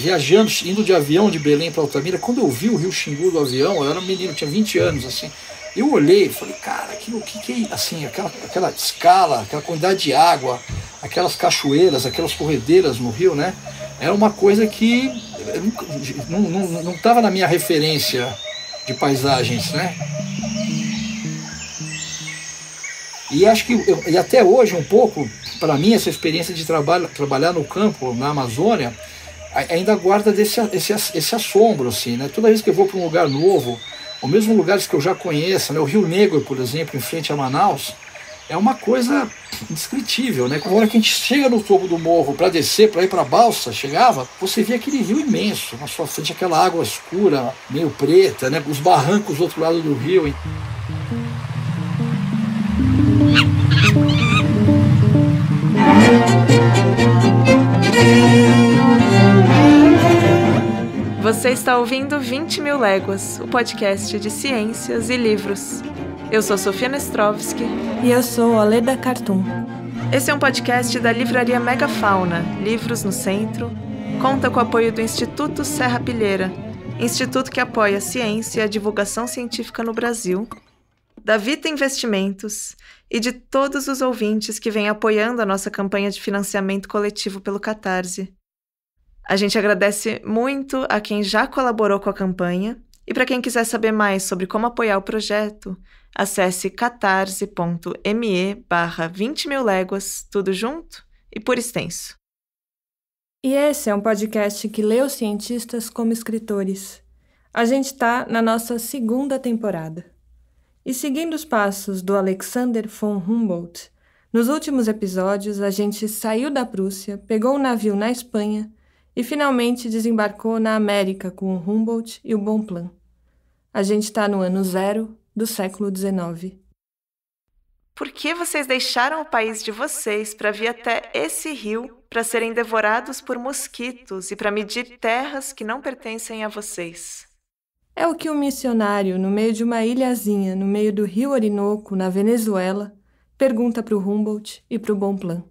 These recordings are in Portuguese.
viajando, indo de avião de Belém para Altamira, quando eu vi o Rio Xingu do avião, eu era um menino, tinha 20 anos, assim, eu olhei e falei, cara, o que, que é, assim, aquela, aquela escala, aquela quantidade de água, aquelas cachoeiras, aquelas corredeiras no rio, né? Era uma coisa que não estava na minha referência de paisagens, né? E acho que, eu, e até hoje um pouco, para mim, essa experiência de trabalho, trabalhar no campo, na Amazônia, ainda guarda desse, esse, esse assombro, assim, né? Toda vez que eu vou para um lugar novo, ou mesmo lugares que eu já conheço, né? O Rio Negro, por exemplo, em frente a Manaus, é uma coisa indescritível, né? Quando a hora que a gente chega no topo do morro para descer, para ir para a balsa, chegava, você via aquele rio imenso, na sua frente aquela água escura, meio preta, né? Os barrancos do outro lado do rio. Você está ouvindo 20 Mil Léguas, o podcast de ciências e livros. Eu sou Sofia Nestrovski. E eu sou Oleda Cartum. Esse é um podcast da livraria Megafauna, Livros no Centro. Conta com o apoio do Instituto Serra Pilheira, instituto que apoia a ciência e a divulgação científica no Brasil, da Vita Investimentos e de todos os ouvintes que vêm apoiando a nossa campanha de financiamento coletivo pelo Catarse. A gente agradece muito a quem já colaborou com a campanha e para quem quiser saber mais sobre como apoiar o projeto, acesse catarse.me barra 20 mil léguas, tudo junto e por extenso. E esse é um podcast que lê os cientistas como escritores. A gente está na nossa segunda temporada. E seguindo os passos do Alexander von Humboldt, nos últimos episódios a gente saiu da Prússia, pegou o um navio na Espanha e finalmente desembarcou na América com o Humboldt e o Bonplan. A gente está no ano zero do século XIX. Por que vocês deixaram o país de vocês para vir até esse rio para serem devorados por mosquitos e para medir terras que não pertencem a vocês? É o que um missionário, no meio de uma ilhazinha, no meio do rio Orinoco, na Venezuela, pergunta para o Humboldt e para o Bonplan.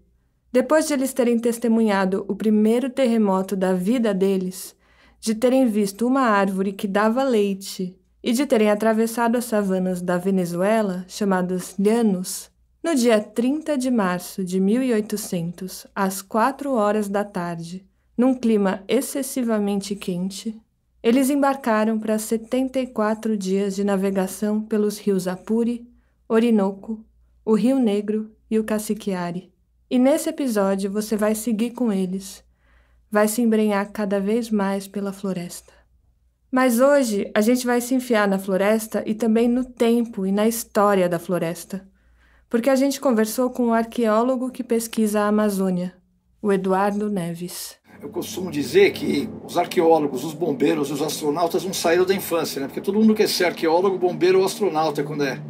Depois de eles terem testemunhado o primeiro terremoto da vida deles, de terem visto uma árvore que dava leite e de terem atravessado as savanas da Venezuela, chamadas llanos, no dia 30 de março de 1800, às 4 horas da tarde, num clima excessivamente quente, eles embarcaram para 74 dias de navegação pelos rios Apure, Orinoco, o Rio Negro e o Cassiquiare e nesse episódio você vai seguir com eles, vai se embrenhar cada vez mais pela floresta. Mas hoje a gente vai se enfiar na floresta e também no tempo e na história da floresta, porque a gente conversou com o um arqueólogo que pesquisa a Amazônia, o Eduardo Neves. Eu costumo dizer que os arqueólogos, os bombeiros, os astronautas não saíram da infância, né? Porque todo mundo quer ser arqueólogo, bombeiro ou astronauta quando é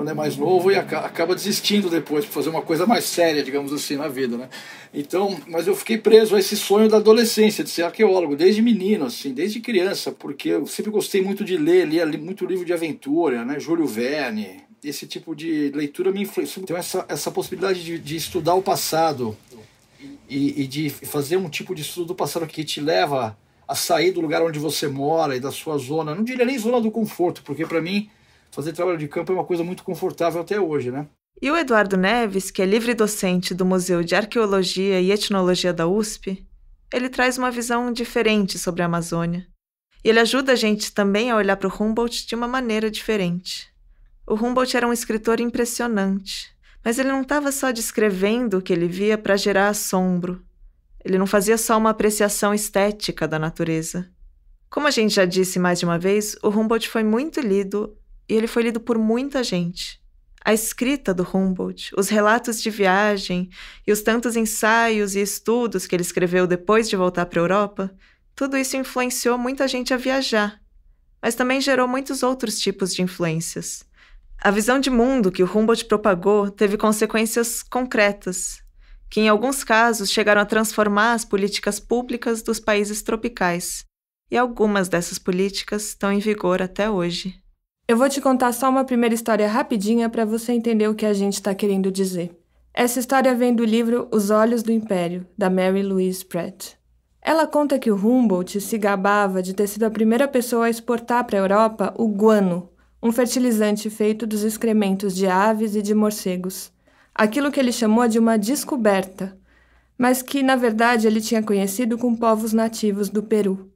quando é mais novo e acaba desistindo depois para fazer uma coisa mais séria, digamos assim, na vida, né? Então, mas eu fiquei preso a esse sonho da adolescência de ser arqueólogo desde menino, assim, desde criança, porque eu sempre gostei muito de ler, lia muito livro de aventura, né? Júlio Verne, esse tipo de leitura me influenciou. Então essa essa possibilidade de, de estudar o passado e, e de fazer um tipo de estudo do passado que te leva a sair do lugar onde você mora e da sua zona, não diria nem zona do conforto, porque para mim fazer trabalho de campo é uma coisa muito confortável até hoje, né? E o Eduardo Neves, que é livre docente do Museu de Arqueologia e Etnologia da USP, ele traz uma visão diferente sobre a Amazônia. E ele ajuda a gente também a olhar para o Humboldt de uma maneira diferente. O Humboldt era um escritor impressionante, mas ele não estava só descrevendo o que ele via para gerar assombro. Ele não fazia só uma apreciação estética da natureza. Como a gente já disse mais de uma vez, o Humboldt foi muito lido e ele foi lido por muita gente. A escrita do Humboldt, os relatos de viagem e os tantos ensaios e estudos que ele escreveu depois de voltar para a Europa, tudo isso influenciou muita gente a viajar, mas também gerou muitos outros tipos de influências. A visão de mundo que o Humboldt propagou teve consequências concretas, que em alguns casos chegaram a transformar as políticas públicas dos países tropicais, e algumas dessas políticas estão em vigor até hoje. Eu vou te contar só uma primeira história rapidinha para você entender o que a gente está querendo dizer. Essa história vem do livro Os Olhos do Império, da Mary Louise Pratt. Ela conta que o Humboldt se gabava de ter sido a primeira pessoa a exportar para a Europa o guano, um fertilizante feito dos excrementos de aves e de morcegos. Aquilo que ele chamou de uma descoberta, mas que, na verdade, ele tinha conhecido com povos nativos do Peru.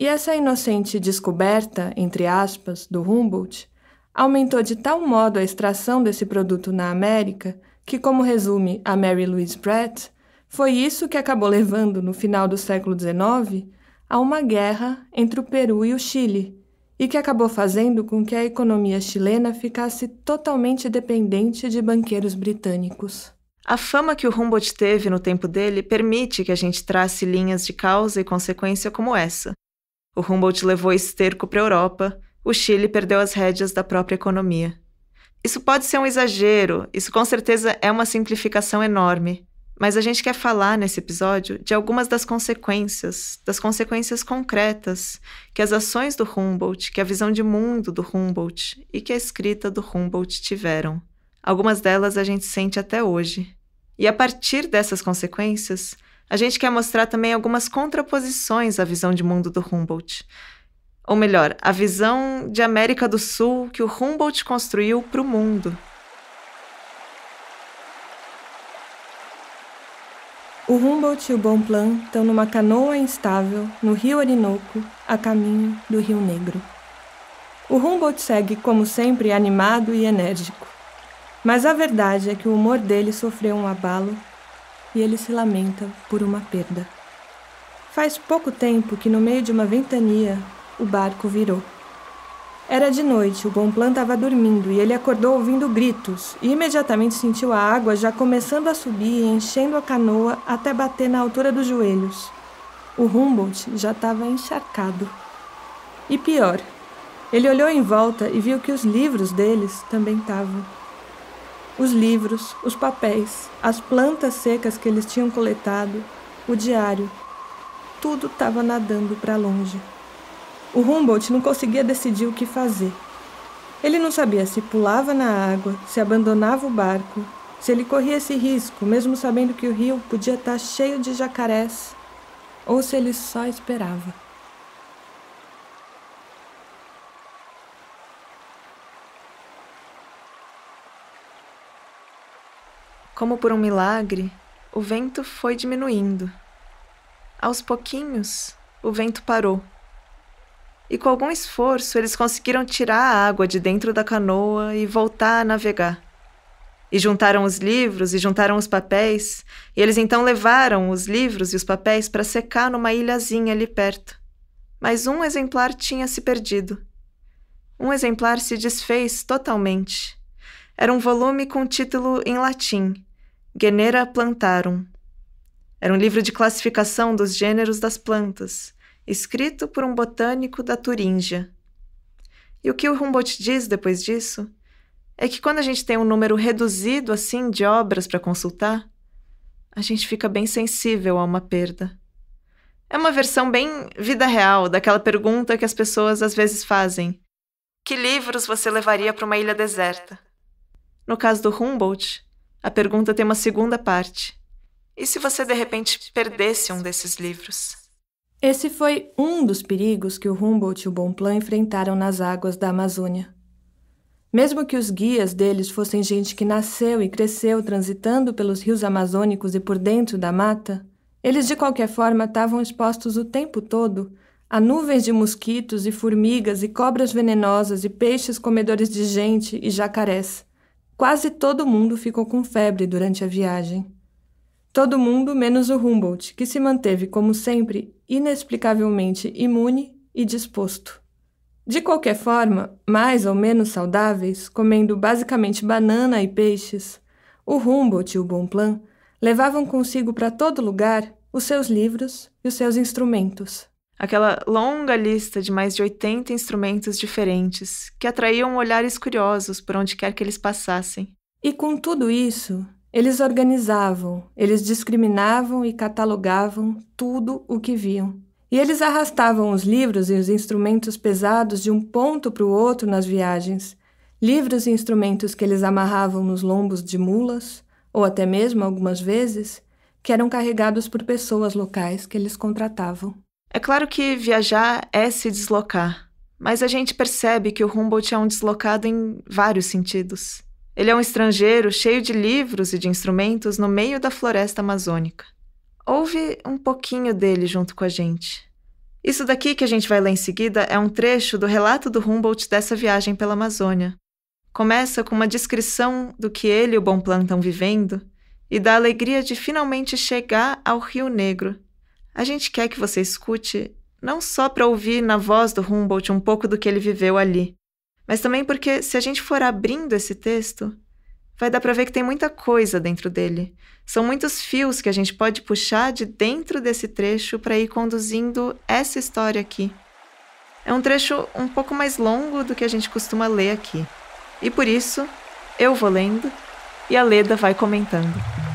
E essa inocente descoberta, entre aspas, do Humboldt aumentou de tal modo a extração desse produto na América que, como resume a Mary Louise Pratt, foi isso que acabou levando, no final do século XIX, a uma guerra entre o Peru e o Chile, e que acabou fazendo com que a economia chilena ficasse totalmente dependente de banqueiros britânicos. A fama que o Humboldt teve no tempo dele permite que a gente trace linhas de causa e consequência como essa. O Humboldt levou esterco para a Europa, o Chile perdeu as rédeas da própria economia. Isso pode ser um exagero, isso com certeza é uma simplificação enorme, mas a gente quer falar nesse episódio de algumas das consequências, das consequências concretas que as ações do Humboldt, que a visão de mundo do Humboldt e que a escrita do Humboldt tiveram. Algumas delas a gente sente até hoje. E a partir dessas consequências, a gente quer mostrar também algumas contraposições à visão de mundo do Humboldt. Ou melhor, a visão de América do Sul que o Humboldt construiu para o mundo. O Humboldt e o Bonpland estão numa canoa instável no rio Orinoco, a caminho do Rio Negro. O Humboldt segue, como sempre, animado e enérgico. Mas a verdade é que o humor dele sofreu um abalo e ele se lamenta por uma perda. Faz pouco tempo que, no meio de uma ventania, o barco virou. Era de noite, o Bonplan estava dormindo e ele acordou ouvindo gritos e imediatamente sentiu a água já começando a subir e enchendo a canoa até bater na altura dos joelhos. O Humboldt já estava encharcado. E pior, ele olhou em volta e viu que os livros deles também estavam os livros, os papéis, as plantas secas que eles tinham coletado, o diário. Tudo estava nadando para longe. O Humboldt não conseguia decidir o que fazer. Ele não sabia se pulava na água, se abandonava o barco, se ele corria esse risco, mesmo sabendo que o rio podia estar tá cheio de jacarés, ou se ele só esperava. Como por um milagre, o vento foi diminuindo. Aos pouquinhos, o vento parou. E com algum esforço, eles conseguiram tirar a água de dentro da canoa e voltar a navegar. E juntaram os livros e juntaram os papéis, e eles então levaram os livros e os papéis para secar numa ilhazinha ali perto. Mas um exemplar tinha se perdido. Um exemplar se desfez totalmente. Era um volume com título em latim Genera Plantarum. Era um livro de classificação dos gêneros das plantas, escrito por um botânico da Turíngia. E o que o Humboldt diz depois disso é que quando a gente tem um número reduzido assim de obras para consultar, a gente fica bem sensível a uma perda. É uma versão bem vida real daquela pergunta que as pessoas às vezes fazem: Que livros você levaria para uma ilha deserta? No caso do Humboldt, a pergunta tem uma segunda parte. E se você de repente perdesse um desses livros? Esse foi um dos perigos que o Humboldt e o Bonpland enfrentaram nas águas da Amazônia. Mesmo que os guias deles fossem gente que nasceu e cresceu transitando pelos rios amazônicos e por dentro da mata, eles de qualquer forma estavam expostos o tempo todo a nuvens de mosquitos e formigas e cobras venenosas e peixes comedores de gente e jacarés. Quase todo mundo ficou com febre durante a viagem. Todo mundo menos o Humboldt, que se manteve, como sempre, inexplicavelmente imune e disposto. De qualquer forma, mais ou menos saudáveis, comendo basicamente banana e peixes, o Humboldt e o Bonplan levavam consigo para todo lugar os seus livros e os seus instrumentos aquela longa lista de mais de 80 instrumentos diferentes que atraíam olhares curiosos por onde quer que eles passassem. E com tudo isso, eles organizavam, eles discriminavam e catalogavam tudo o que viam. E eles arrastavam os livros e os instrumentos pesados de um ponto para o outro nas viagens. Livros e instrumentos que eles amarravam nos lombos de mulas, ou até mesmo, algumas vezes, que eram carregados por pessoas locais que eles contratavam. É claro que viajar é se deslocar, mas a gente percebe que o Humboldt é um deslocado em vários sentidos. Ele é um estrangeiro cheio de livros e de instrumentos no meio da floresta amazônica. Ouve um pouquinho dele junto com a gente. Isso daqui que a gente vai ler em seguida é um trecho do relato do Humboldt dessa viagem pela Amazônia. Começa com uma descrição do que ele e o Bom estão vivendo e da alegria de finalmente chegar ao Rio Negro a gente quer que você escute não só para ouvir na voz do Humboldt um pouco do que ele viveu ali, mas também porque se a gente for abrindo esse texto, vai dar para ver que tem muita coisa dentro dele. São muitos fios que a gente pode puxar de dentro desse trecho para ir conduzindo essa história aqui. É um trecho um pouco mais longo do que a gente costuma ler aqui. E por isso, eu vou lendo e a Leda vai comentando.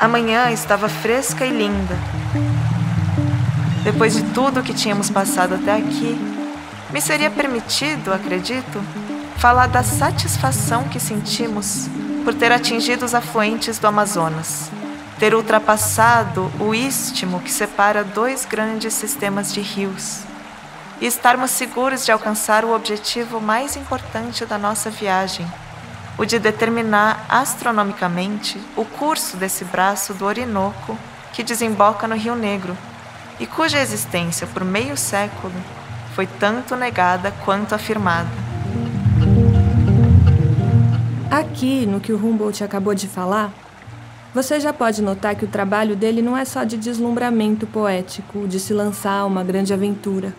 A manhã estava fresca e linda. Depois de tudo o que tínhamos passado até aqui, me seria permitido, acredito, falar da satisfação que sentimos por ter atingido os afluentes do Amazonas, ter ultrapassado o istmo que separa dois grandes sistemas de rios e estarmos seguros de alcançar o objetivo mais importante da nossa viagem o de determinar astronomicamente o curso desse braço do Orinoco que desemboca no Rio Negro e cuja existência por meio século foi tanto negada quanto afirmada. Aqui, no que o Humboldt acabou de falar, você já pode notar que o trabalho dele não é só de deslumbramento poético, de se lançar a uma grande aventura.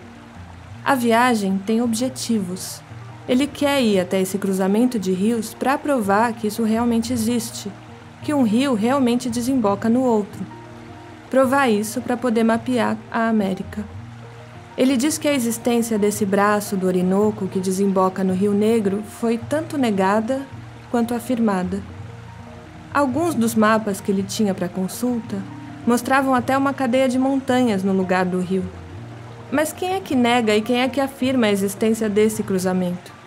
A viagem tem objetivos ele quer ir até esse cruzamento de rios para provar que isso realmente existe, que um rio realmente desemboca no outro. Provar isso para poder mapear a América. Ele diz que a existência desse braço do Orinoco que desemboca no Rio Negro foi tanto negada quanto afirmada. Alguns dos mapas que ele tinha para consulta mostravam até uma cadeia de montanhas no lugar do rio. Mas quem é que nega e quem é que afirma a existência desse cruzamento?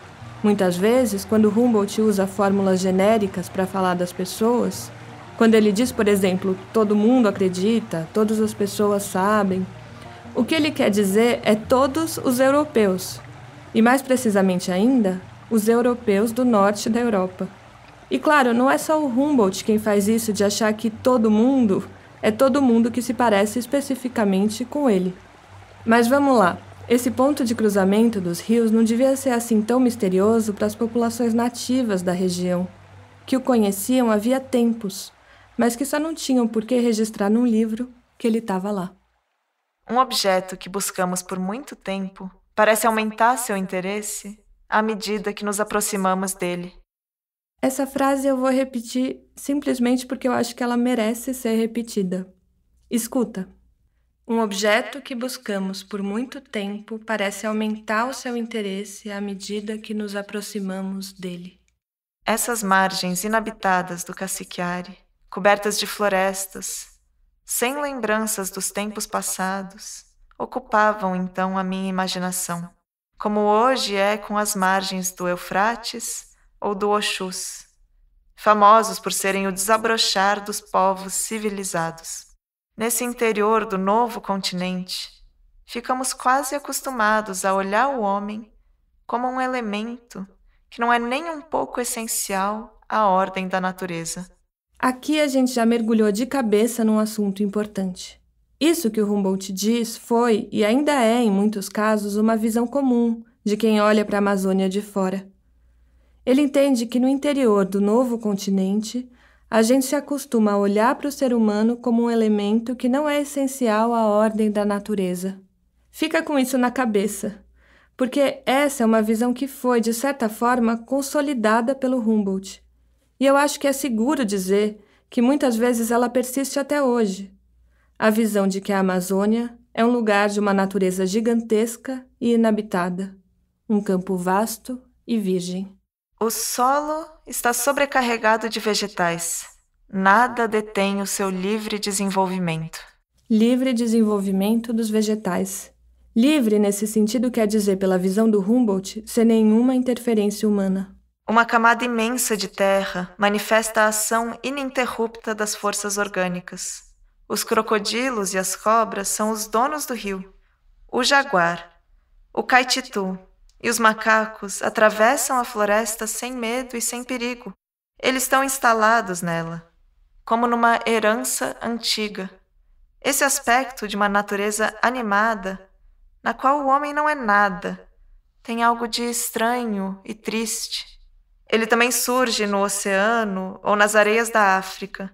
Muitas vezes, quando Humboldt usa fórmulas genéricas para falar das pessoas, quando ele diz, por exemplo, todo mundo acredita, todas as pessoas sabem, o que ele quer dizer é todos os europeus, e mais precisamente ainda, os europeus do norte da Europa. E claro, não é só o Humboldt quem faz isso de achar que todo mundo é todo mundo que se parece especificamente com ele. Mas vamos lá. Esse ponto de cruzamento dos rios não devia ser assim tão misterioso para as populações nativas da região, que o conheciam havia tempos, mas que só não tinham por que registrar num livro que ele estava lá. Um objeto que buscamos por muito tempo parece aumentar seu interesse à medida que nos aproximamos dele. Essa frase eu vou repetir simplesmente porque eu acho que ela merece ser repetida. Escuta. Um objeto que buscamos por muito tempo parece aumentar o seu interesse à medida que nos aproximamos dele. Essas margens inabitadas do Caciquiare, cobertas de florestas, sem lembranças dos tempos passados, ocupavam então a minha imaginação, como hoje é com as margens do Eufrates ou do Oxus, famosos por serem o desabrochar dos povos civilizados. Nesse interior do novo continente, ficamos quase acostumados a olhar o homem como um elemento que não é nem um pouco essencial à ordem da natureza. Aqui a gente já mergulhou de cabeça num assunto importante. Isso que o Humboldt diz foi e ainda é, em muitos casos, uma visão comum de quem olha para a Amazônia de fora. Ele entende que no interior do novo continente a gente se acostuma a olhar para o ser humano como um elemento que não é essencial à ordem da natureza. Fica com isso na cabeça, porque essa é uma visão que foi, de certa forma, consolidada pelo Humboldt. E eu acho que é seguro dizer que muitas vezes ela persiste até hoje. A visão de que a Amazônia é um lugar de uma natureza gigantesca e inabitada, um campo vasto e virgem. O solo está sobrecarregado de vegetais. Nada detém o seu livre desenvolvimento. Livre desenvolvimento dos vegetais. Livre, nesse sentido, quer dizer, pela visão do Humboldt, sem nenhuma interferência humana. Uma camada imensa de terra manifesta a ação ininterrupta das forças orgânicas. Os crocodilos e as cobras são os donos do rio. O jaguar, o caititu, e os macacos atravessam a floresta sem medo e sem perigo. Eles estão instalados nela, como numa herança antiga. Esse aspecto de uma natureza animada, na qual o homem não é nada, tem algo de estranho e triste. Ele também surge no oceano ou nas areias da África.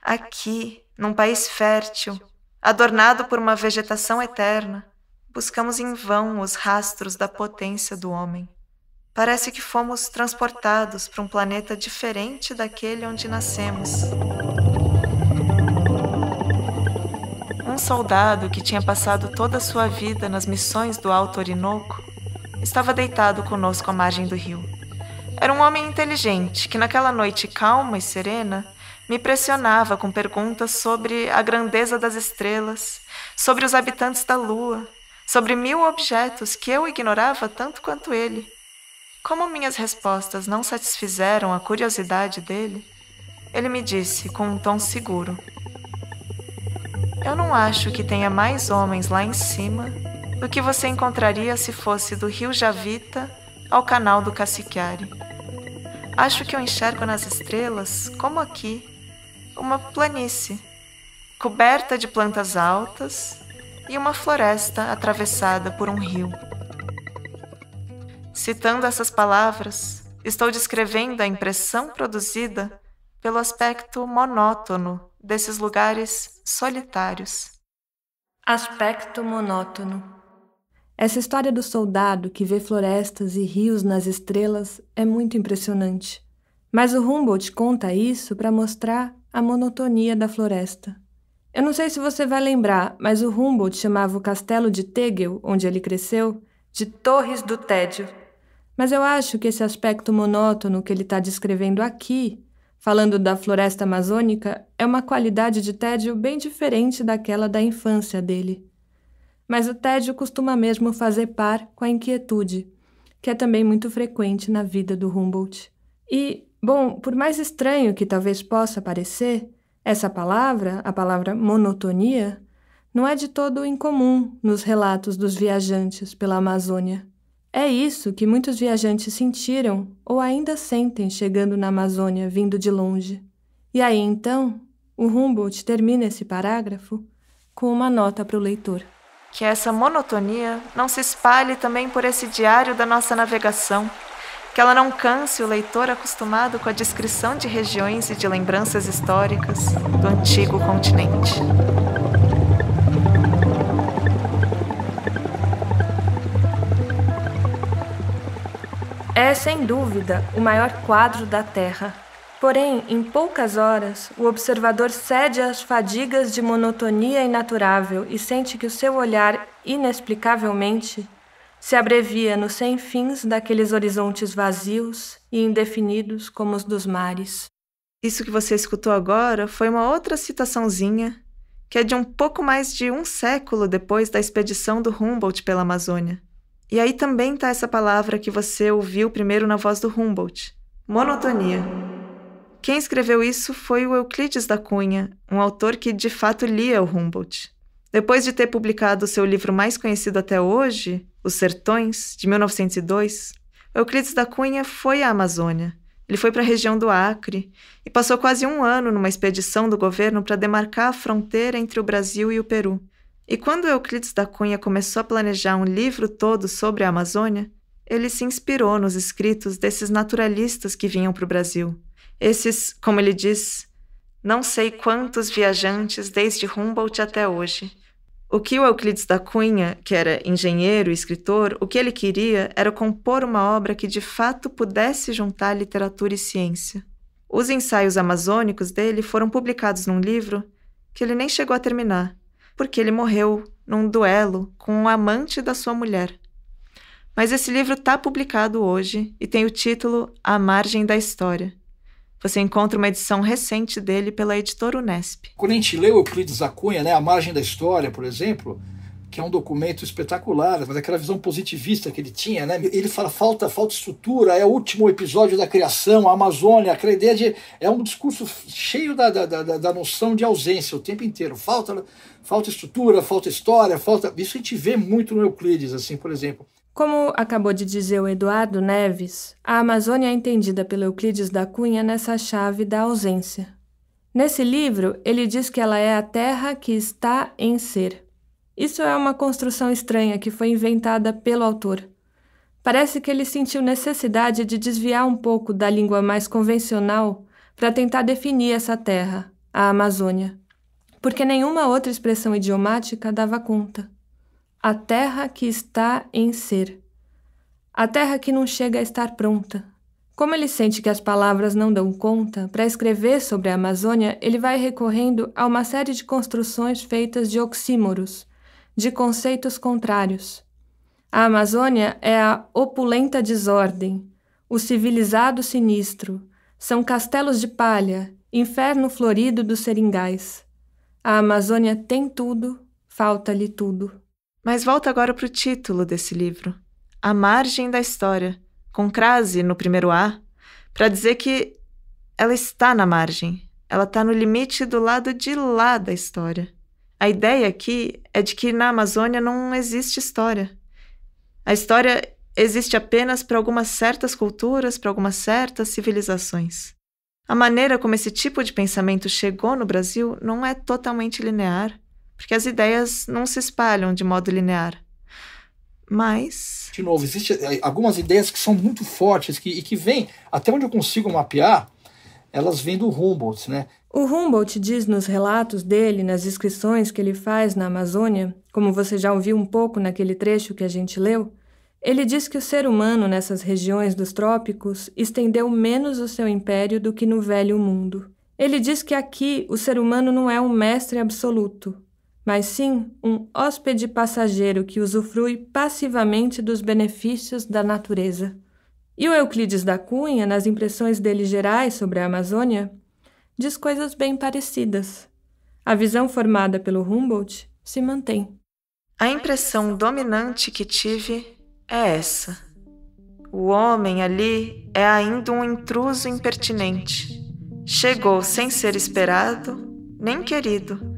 Aqui, num país fértil, adornado por uma vegetação eterna, Buscamos em vão os rastros da potência do homem. Parece que fomos transportados para um planeta diferente daquele onde nascemos. Um soldado que tinha passado toda a sua vida nas missões do Alto Orinoco estava deitado conosco à margem do rio. Era um homem inteligente que, naquela noite calma e serena, me pressionava com perguntas sobre a grandeza das estrelas, sobre os habitantes da lua, sobre mil objetos que eu ignorava tanto quanto ele. Como minhas respostas não satisfizeram a curiosidade dele, ele me disse com um tom seguro: Eu não acho que tenha mais homens lá em cima do que você encontraria se fosse do rio Javita ao canal do Caciquiari. Acho que eu enxergo nas estrelas, como aqui, uma planície coberta de plantas altas e uma floresta atravessada por um rio. Citando essas palavras, estou descrevendo a impressão produzida pelo aspecto monótono desses lugares solitários. Aspecto monótono. Essa história do soldado que vê florestas e rios nas estrelas é muito impressionante. Mas o Humboldt conta isso para mostrar a monotonia da floresta. Eu não sei se você vai lembrar, mas o Humboldt chamava o castelo de Tegel, onde ele cresceu, de Torres do Tédio. Mas eu acho que esse aspecto monótono que ele está descrevendo aqui, falando da floresta amazônica, é uma qualidade de tédio bem diferente daquela da infância dele. Mas o tédio costuma mesmo fazer par com a inquietude, que é também muito frequente na vida do Humboldt. E, bom, por mais estranho que talvez possa parecer, essa palavra, a palavra monotonia, não é de todo incomum nos relatos dos viajantes pela Amazônia. É isso que muitos viajantes sentiram ou ainda sentem chegando na Amazônia vindo de longe. E aí então, o Humboldt termina esse parágrafo com uma nota para o leitor. Que essa monotonia não se espalhe também por esse diário da nossa navegação, que ela não canse o leitor acostumado com a descrição de regiões e de lembranças históricas do antigo continente. É, sem dúvida, o maior quadro da Terra. Porém, em poucas horas, o observador cede às fadigas de monotonia inaturável e sente que o seu olhar, inexplicavelmente, se abrevia nos sem fins daqueles horizontes vazios e indefinidos como os dos mares. Isso que você escutou agora foi uma outra citaçãozinha, que é de um pouco mais de um século depois da expedição do Humboldt pela Amazônia. E aí também está essa palavra que você ouviu primeiro na voz do Humboldt: monotonia. Quem escreveu isso foi o Euclides da Cunha, um autor que de fato lia o Humboldt. Depois de ter publicado seu livro mais conhecido até hoje, os Sertões, de 1902, Euclides da Cunha foi à Amazônia. Ele foi para a região do Acre e passou quase um ano numa expedição do governo para demarcar a fronteira entre o Brasil e o Peru. E quando Euclides da Cunha começou a planejar um livro todo sobre a Amazônia, ele se inspirou nos escritos desses naturalistas que vinham para o Brasil. Esses, como ele diz, não sei quantos viajantes desde Humboldt até hoje o que o Euclides da Cunha, que era engenheiro e escritor, o que ele queria era compor uma obra que de fato pudesse juntar literatura e ciência. Os ensaios amazônicos dele foram publicados num livro que ele nem chegou a terminar, porque ele morreu num duelo com um amante da sua mulher. Mas esse livro está publicado hoje e tem o título A Margem da História. Você encontra uma edição recente dele pela editora Unesp. Quando a gente leu Euclides da Cunha, né, A Margem da História, por exemplo, que é um documento espetacular, mas aquela visão positivista que ele tinha, né? Ele fala falta, falta estrutura, é o último episódio da criação, a Amazônia, aquela ideia de é um discurso cheio da, da, da, da noção de ausência o tempo inteiro, falta, falta estrutura, falta história, falta isso a gente vê muito no Euclides, assim, por exemplo. Como acabou de dizer o Eduardo Neves, a Amazônia é entendida pelo Euclides da Cunha nessa chave da ausência. Nesse livro, ele diz que ela é a terra que está em ser. Isso é uma construção estranha que foi inventada pelo autor. Parece que ele sentiu necessidade de desviar um pouco da língua mais convencional para tentar definir essa terra, a Amazônia, porque nenhuma outra expressão idiomática dava conta a terra que está em ser, a terra que não chega a estar pronta. Como ele sente que as palavras não dão conta, para escrever sobre a Amazônia, ele vai recorrendo a uma série de construções feitas de oxímoros, de conceitos contrários. A Amazônia é a opulenta desordem, o civilizado sinistro, são castelos de palha, inferno florido dos seringais. A Amazônia tem tudo, falta-lhe tudo. Mas volta agora para o título desse livro, A Margem da História, com crase no primeiro A, para dizer que ela está na margem, ela está no limite do lado de lá da história. A ideia aqui é de que na Amazônia não existe história. A história existe apenas para algumas certas culturas, para algumas certas civilizações. A maneira como esse tipo de pensamento chegou no Brasil não é totalmente linear porque as ideias não se espalham de modo linear. Mas. De novo, existem eh, algumas ideias que são muito fortes que, e que vêm, até onde eu consigo mapear, elas vêm do Humboldt, né? O Humboldt diz nos relatos dele, nas descrições que ele faz na Amazônia, como você já ouviu um pouco naquele trecho que a gente leu, ele diz que o ser humano nessas regiões dos trópicos estendeu menos o seu império do que no velho mundo. Ele diz que aqui o ser humano não é um mestre absoluto, mas sim um hóspede passageiro que usufrui passivamente dos benefícios da natureza. E o Euclides da Cunha, nas impressões dele gerais sobre a Amazônia, diz coisas bem parecidas. A visão formada pelo Humboldt se mantém. A impressão dominante que tive é essa. O homem ali é ainda um intruso impertinente. Chegou sem ser esperado, nem querido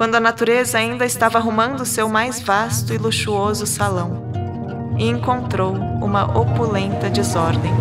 quando a natureza ainda estava arrumando seu mais vasto e luxuoso salão, e encontrou uma opulenta desordem.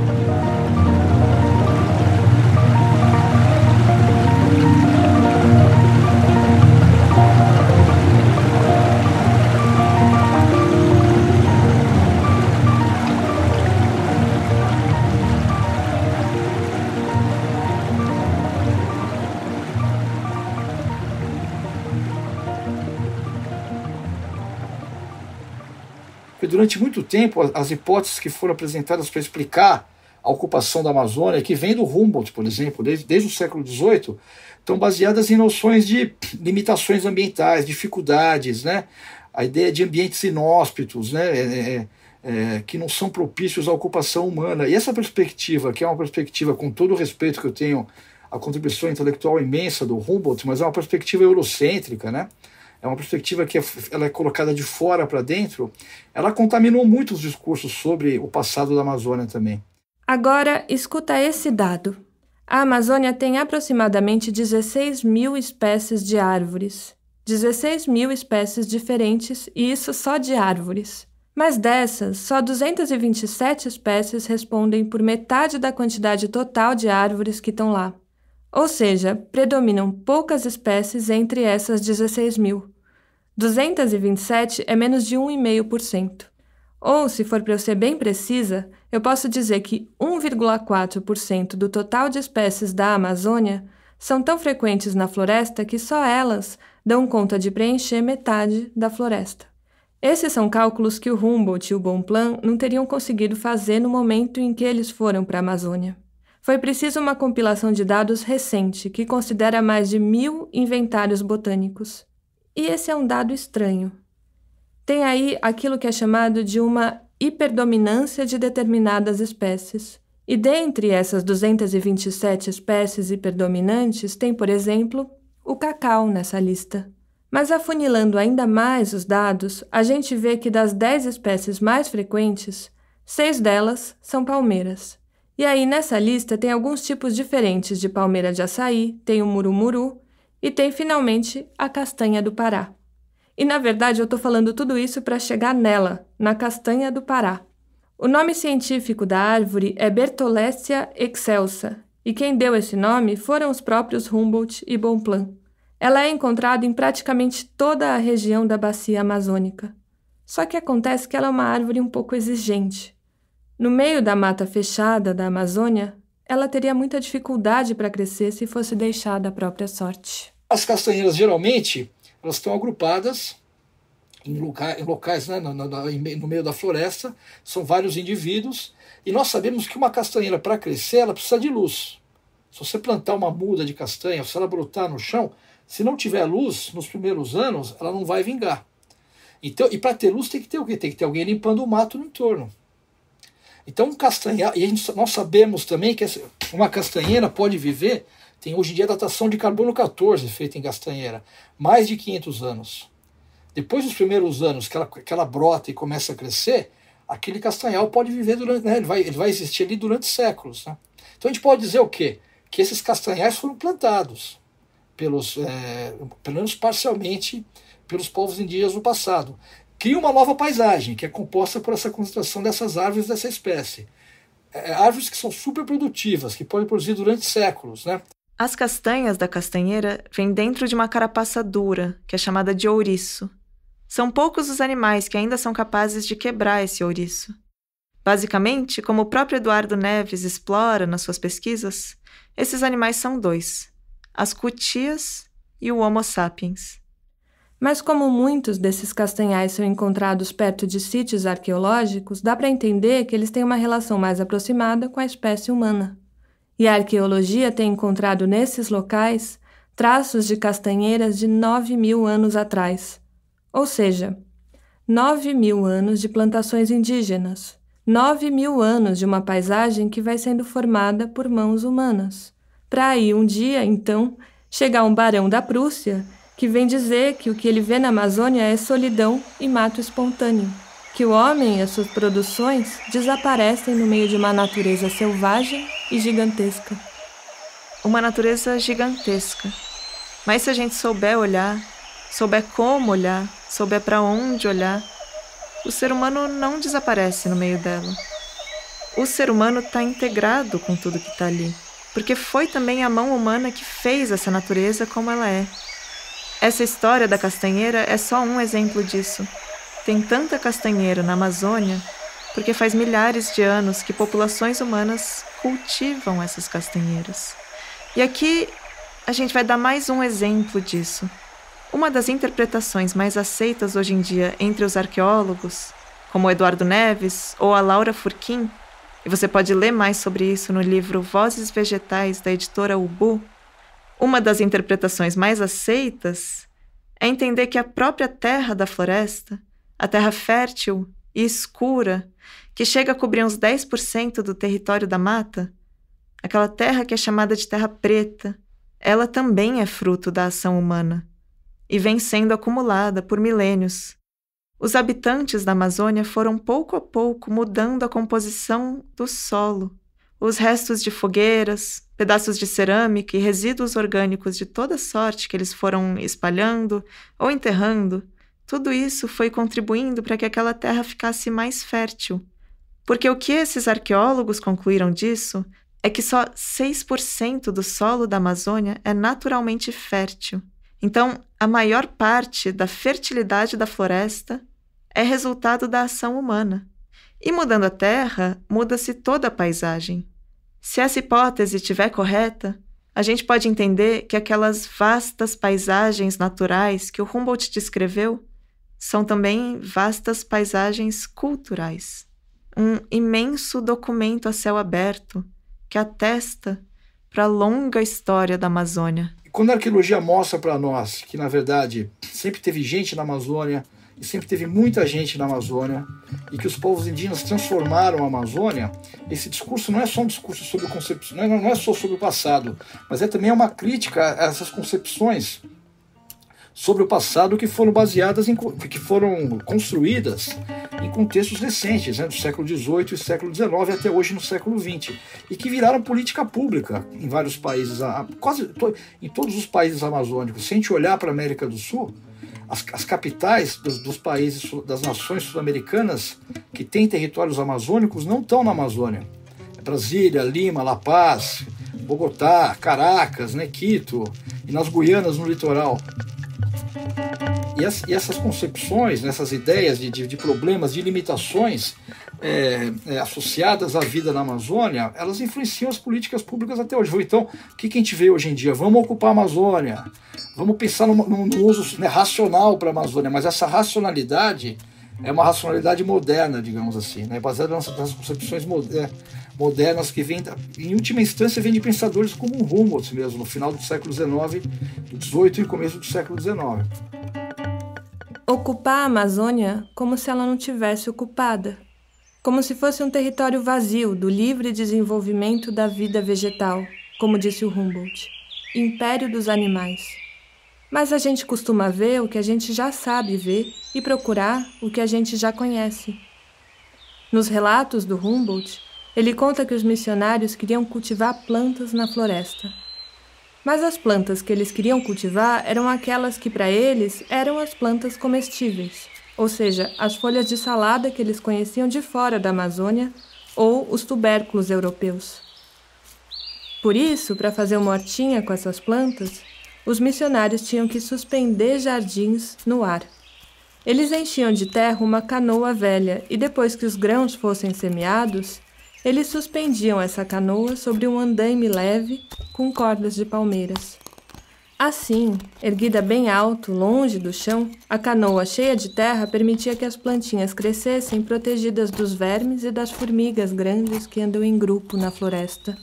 durante muito tempo, as hipóteses que foram apresentadas para explicar a ocupação da Amazônia, que vem do Humboldt, por exemplo, desde, desde o século XVIII, estão baseadas em noções de limitações ambientais, dificuldades, né? a ideia de ambientes inóspitos, né? É, é, é, que não são propícios à ocupação humana. E essa perspectiva, que é uma perspectiva, com todo o respeito que eu tenho, a contribuição intelectual imensa do Humboldt, mas é uma perspectiva eurocêntrica, né? é uma perspectiva que é ela é colocada de fora para dentro, ela contaminou muito os discursos sobre o passado da Amazônia também. Agora, escuta esse dado. A Amazônia tem aproximadamente 16 mil espécies de árvores. 16 mil espécies diferentes, e isso só de árvores. Mas dessas, só 227 espécies respondem por metade da quantidade total de árvores que estão lá. Ou seja, predominam poucas espécies entre essas 16 mil. 227 é menos de 1,5%. Ou, se for para eu ser bem precisa, eu posso dizer que 1,4% do total de espécies da Amazônia são tão frequentes na floresta que só elas dão conta de preencher metade da floresta. Esses são cálculos que o Humboldt e o Bonpland não teriam conseguido fazer no momento em que eles foram para a Amazônia foi preciso uma compilação de dados recente que considera mais de mil inventários botânicos. E esse é um dado estranho. Tem aí aquilo que é chamado de uma hiperdominância de determinadas espécies. E dentre essas 227 espécies hiperdominantes, tem, por exemplo, o cacau nessa lista. Mas afunilando ainda mais os dados, a gente vê que das 10 espécies mais frequentes, seis delas são palmeiras. E aí nessa lista tem alguns tipos diferentes de palmeira de açaí, tem o murumuru e tem finalmente a castanha do Pará. E na verdade eu estou falando tudo isso para chegar nela, na castanha do Pará. O nome científico da árvore é Bertolessia excelsa, e quem deu esse nome foram os próprios Humboldt e Bonpland. Ela é encontrada em praticamente toda a região da bacia amazônica. Só que acontece que ela é uma árvore um pouco exigente. No meio da mata fechada da Amazônia, ela teria muita dificuldade para crescer se fosse deixada à própria sorte. As castanheiras geralmente elas estão agrupadas em, em locais né, no, no, no, meio da floresta, são vários indivíduos, e nós sabemos que uma castanheira para crescer ela precisa de luz. Se você plantar uma muda de castanha, se ela brotar no chão, se não tiver luz nos primeiros anos, ela não vai vingar. Então, e para ter luz tem que ter o quê? Tem que ter alguém limpando o mato no entorno. Então, castanhar, e gente, nós sabemos também que uma castanheira pode viver, tem hoje em dia datação de carbono 14 feita em castanheira, mais de 500 anos. Depois dos primeiros anos que ela, que ela brota e começa a crescer, aquele castanhal pode viver durante, né, ele, vai, ele vai existir ali durante séculos. Né? Então a gente pode dizer o quê? Que esses castanhais foram plantados, pelos, é, pelo menos parcialmente, pelos povos indígenas no passado cria uma nova paisagem, que é composta por essa concentração dessas árvores dessa espécie. É, é árvores que são super produtivas, que podem produzir durante séculos, né? As castanhas da castanheira vêm dentro de uma carapaça dura, que é chamada de ouriço. São poucos os animais que ainda são capazes de quebrar esse ouriço. Basicamente, como o próprio Eduardo Neves explora nas suas pesquisas, esses animais são dois: as cutias e o Homo sapiens. Mas como muitos desses castanhais são encontrados perto de sítios arqueológicos, dá para entender que eles têm uma relação mais aproximada com a espécie humana. E a arqueologia tem encontrado nesses locais traços de castanheiras de 9 mil anos atrás. Ou seja, 9 mil anos de plantações indígenas, 9 mil anos de uma paisagem que vai sendo formada por mãos humanas. Para aí um dia, então, chegar um barão da Prússia que vem dizer que o que ele vê na Amazônia é solidão e mato espontâneo, que o homem e as suas produções desaparecem no meio de uma natureza selvagem e gigantesca. Uma natureza gigantesca. Mas se a gente souber olhar, souber como olhar, souber para onde olhar, o ser humano não desaparece no meio dela. O ser humano está integrado com tudo que está ali, porque foi também a mão humana que fez essa natureza como ela é. Essa história da castanheira é só um exemplo disso. Tem tanta castanheira na Amazônia porque faz milhares de anos que populações humanas cultivam essas castanheiras. E aqui a gente vai dar mais um exemplo disso. Uma das interpretações mais aceitas hoje em dia entre os arqueólogos, como Eduardo Neves ou a Laura Furquim, e você pode ler mais sobre isso no livro Vozes Vegetais da editora Ubu, uma das interpretações mais aceitas é entender que a própria terra da floresta, a terra fértil e escura, que chega a cobrir uns 10% do território da mata, aquela terra que é chamada de terra preta, ela também é fruto da ação humana e vem sendo acumulada por milênios. Os habitantes da Amazônia foram pouco a pouco mudando a composição do solo os restos de fogueiras, pedaços de cerâmica e resíduos orgânicos de toda sorte que eles foram espalhando ou enterrando, tudo isso foi contribuindo para que aquela terra ficasse mais fértil. Porque o que esses arqueólogos concluíram disso é que só 6% do solo da Amazônia é naturalmente fértil. Então, a maior parte da fertilidade da floresta é resultado da ação humana. E mudando a terra, muda-se toda a paisagem. Se essa hipótese estiver correta, a gente pode entender que aquelas vastas paisagens naturais que o Humboldt descreveu são também vastas paisagens culturais. Um imenso documento a céu aberto que atesta para a longa história da Amazônia. Quando a arqueologia mostra para nós que, na verdade, sempre teve gente na Amazônia, e sempre teve muita gente na Amazônia e que os povos indígenas transformaram a Amazônia, esse discurso não é só um discurso sobre o concepção, não, é, não é só sobre o passado, mas é também uma crítica a essas concepções sobre o passado que foram baseadas em que foram construídas em contextos recentes, né, do século XVIII e século XIX até hoje no século XX e que viraram política pública em vários países, quase em todos os países amazônicos. Se a gente olhar para a América do Sul, as, as capitais dos, dos, países, das nações sul-americanas que têm territórios amazônicos não estão na Amazônia. É Brasília, Lima, La Paz, Bogotá, Caracas, né, Quito, e nas Guianas, no litoral. E, as, e essas concepções, né, essas ideias de, de, de problemas, de limitações, é, é, associadas à vida na Amazônia, elas influenciam as políticas públicas até hoje. Então, o que, que a gente vê hoje em dia? Vamos ocupar a Amazônia, vamos pensar no, no, no uso né, racional para a Amazônia, mas essa racionalidade é uma racionalidade moderna, digamos assim, né, baseada nas, nas concepções modernas, é, modernas que vêm, em última instância, vêm de pensadores como Humboldt assim mesmo, no final do século XIX, do XVIII e começo do século XIX. Ocupar a Amazônia como se ela não tivesse ocupada como se fosse um território vazio do livre desenvolvimento da vida vegetal, como disse o Humboldt, império dos animais. Mas a gente costuma ver o que a gente já sabe ver e procurar o que a gente já conhece. Nos relatos do Humboldt, ele conta que os missionários queriam cultivar plantas na floresta. Mas as plantas que eles queriam cultivar eram aquelas que para eles eram as plantas comestíveis ou seja, as folhas de salada que eles conheciam de fora da Amazônia ou os tubérculos europeus. Por isso, para fazer uma hortinha com essas plantas, os missionários tinham que suspender jardins no ar. Eles enchiam de terra uma canoa velha e depois que os grãos fossem semeados, eles suspendiam essa canoa sobre um andaime leve com cordas de palmeiras. Assim, erguida bem alto, longe do chão, a canoa cheia de terra permitia que as plantinhas crescessem protegidas dos vermes e das formigas grandes que andam em grupo na floresta.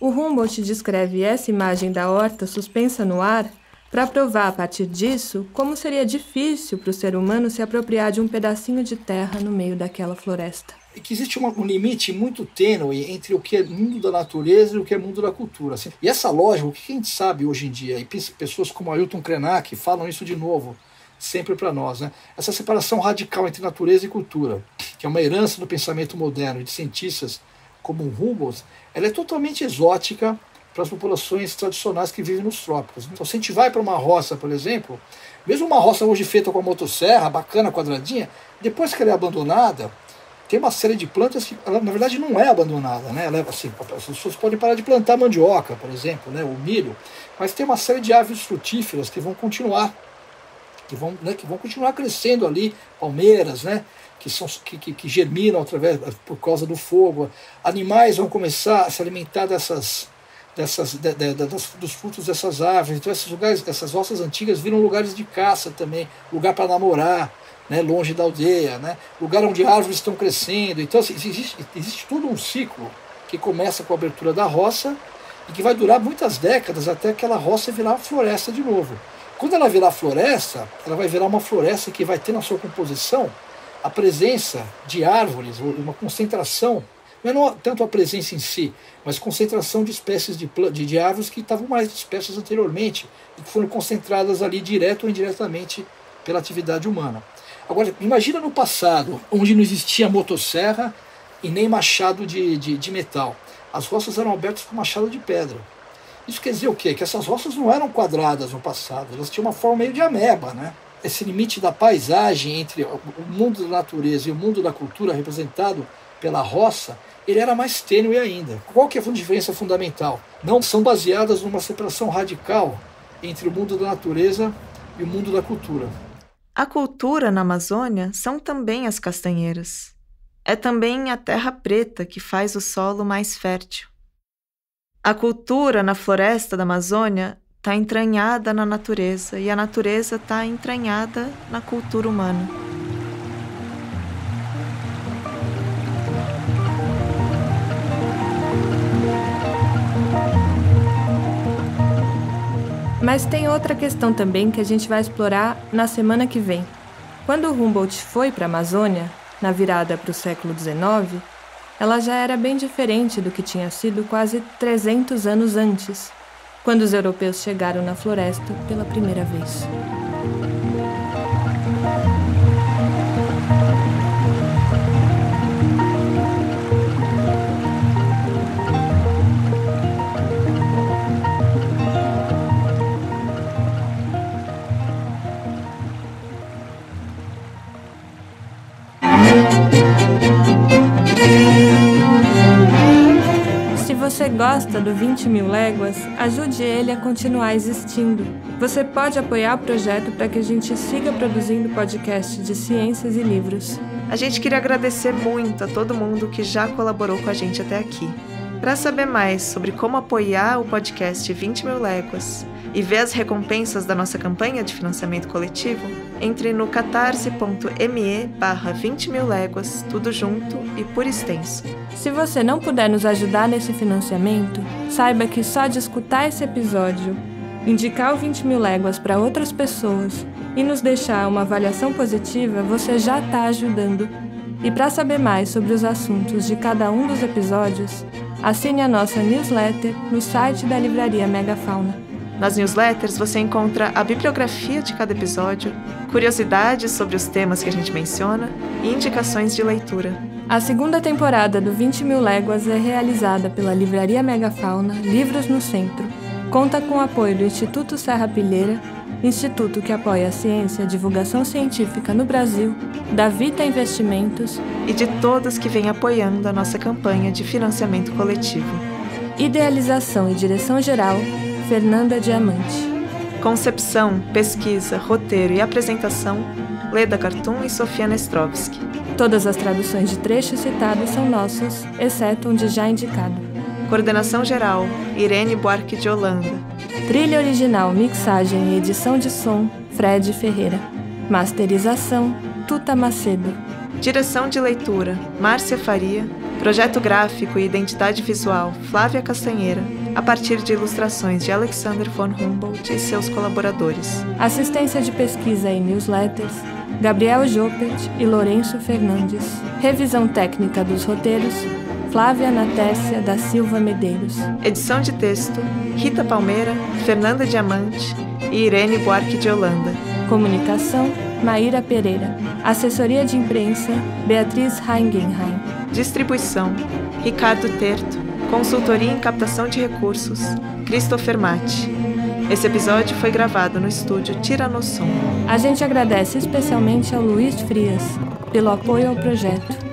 O Humboldt descreve essa imagem da horta suspensa no ar para provar a partir disso como seria difícil para o ser humano se apropriar de um pedacinho de terra no meio daquela floresta é que existe um limite muito tênue entre o que é mundo da natureza e o que é mundo da cultura. Assim. E essa lógica, o que a gente sabe hoje em dia, e pessoas como Ailton Krenak falam isso de novo, sempre para nós, né? essa separação radical entre natureza e cultura, que é uma herança do pensamento moderno e de cientistas como Humboldt, ela é totalmente exótica para as populações tradicionais que vivem nos trópicos. Então, se a gente vai para uma roça, por exemplo, mesmo uma roça hoje feita com a motosserra, bacana, quadradinha, depois que ela é abandonada, tem uma série de plantas que, ela, na verdade, não é abandonada, né? Ela é assim, as pessoas podem parar de plantar mandioca, por exemplo, né? O milho, mas tem uma série de árvores frutíferas que vão continuar, que vão, né, que vão continuar crescendo ali, palmeiras, né? Que, são, que, que, que germinam através, por causa do fogo. Animais vão começar a se alimentar dessas, dessas, de, de, de, dos, dos, frutos dessas árvores. Então esses lugares, essas roças antigas viram lugares de caça também, lugar para namorar, né, longe da aldeia, né, lugar onde árvores estão crescendo. Então, assim, existe, existe todo um ciclo que começa com a abertura da roça e que vai durar muitas décadas até aquela roça virar floresta de novo. Quando ela virar floresta, ela vai virar uma floresta que vai ter na sua composição a presença de árvores, uma concentração, é não tanto a presença em si, mas concentração de espécies de, de, de árvores que estavam mais dispersas anteriormente e que foram concentradas ali direto ou indiretamente pela atividade humana. Agora, imagina no passado, onde não existia motosserra e nem machado de, de, de metal. As roças eram abertas com machado de pedra. Isso quer dizer o quê? Que essas roças não eram quadradas no passado, elas tinham uma forma meio de ameba, né? Esse limite da paisagem entre o mundo da natureza e o mundo da cultura representado pela roça, ele era mais tênue ainda. Qual que é a diferença fundamental? Não são baseadas numa separação radical entre o mundo da natureza e o mundo da cultura. A cultura na Amazônia são também as castanheiras. É também a terra preta que faz o solo mais fértil. A cultura na floresta da Amazônia está entranhada na natureza e a natureza está entranhada na cultura humana. Mas tem outra questão também que a gente vai explorar na semana que vem. Quando Humboldt foi para a Amazônia, na virada para o século XIX, ela já era bem diferente do que tinha sido quase 300 anos antes, quando os europeus chegaram na floresta pela primeira vez. Se você gosta do 20 Mil Léguas, ajude ele a continuar existindo. Você pode apoiar o projeto para que a gente siga produzindo podcast de ciências e livros. A gente queria agradecer muito a todo mundo que já colaborou com a gente até aqui. Para saber mais sobre como apoiar o podcast 20 Mil Léguas e ver as recompensas da nossa campanha de financiamento coletivo, entre no catarse.me barra 20 mil léguas, tudo junto e por extenso. Se você não puder nos ajudar nesse financiamento, saiba que só de escutar esse episódio, indicar o 20 mil léguas para outras pessoas e nos deixar uma avaliação positiva, você já está ajudando. E para saber mais sobre os assuntos de cada um dos episódios, assine a nossa newsletter no site da Livraria Megafauna. Nas newsletters você encontra a bibliografia de cada episódio, curiosidades sobre os temas que a gente menciona e indicações de leitura. A segunda temporada do 20 Mil Léguas é realizada pela Livraria Megafauna Livros no Centro. Conta com o apoio do Instituto Serra Pilheira, instituto que apoia a ciência e a divulgação científica no Brasil, da Vita Investimentos e de todos que vêm apoiando a nossa campanha de financiamento coletivo. Idealização e direção geral Fernanda Diamante. Concepção, pesquisa, roteiro e apresentação, Leda Cartum e Sofia Nestrovski. Todas as traduções de trechos citados são nossas, exceto onde já indicado. Coordenação geral, Irene Buarque de Holanda. Trilha original, mixagem e edição de som, Fred Ferreira. Masterização, Tuta Macedo. Direção de leitura, Márcia Faria. Projeto gráfico e identidade visual, Flávia Castanheira a partir de ilustrações de Alexander von Humboldt e seus colaboradores. Assistência de pesquisa e newsletters, Gabriel Jopert e Lourenço Fernandes. Revisão técnica dos roteiros, Flávia Natécia da Silva Medeiros. Edição de texto, Rita Palmeira, Fernanda Diamante e Irene Buarque de Holanda. Comunicação, Maíra Pereira. Assessoria de imprensa, Beatriz Heingenheim. Distribuição, Ricardo Terto Consultoria em Captação de Recursos, Christopher Matti. Esse episódio foi gravado no estúdio Som. A gente agradece especialmente ao Luiz Frias pelo apoio ao projeto.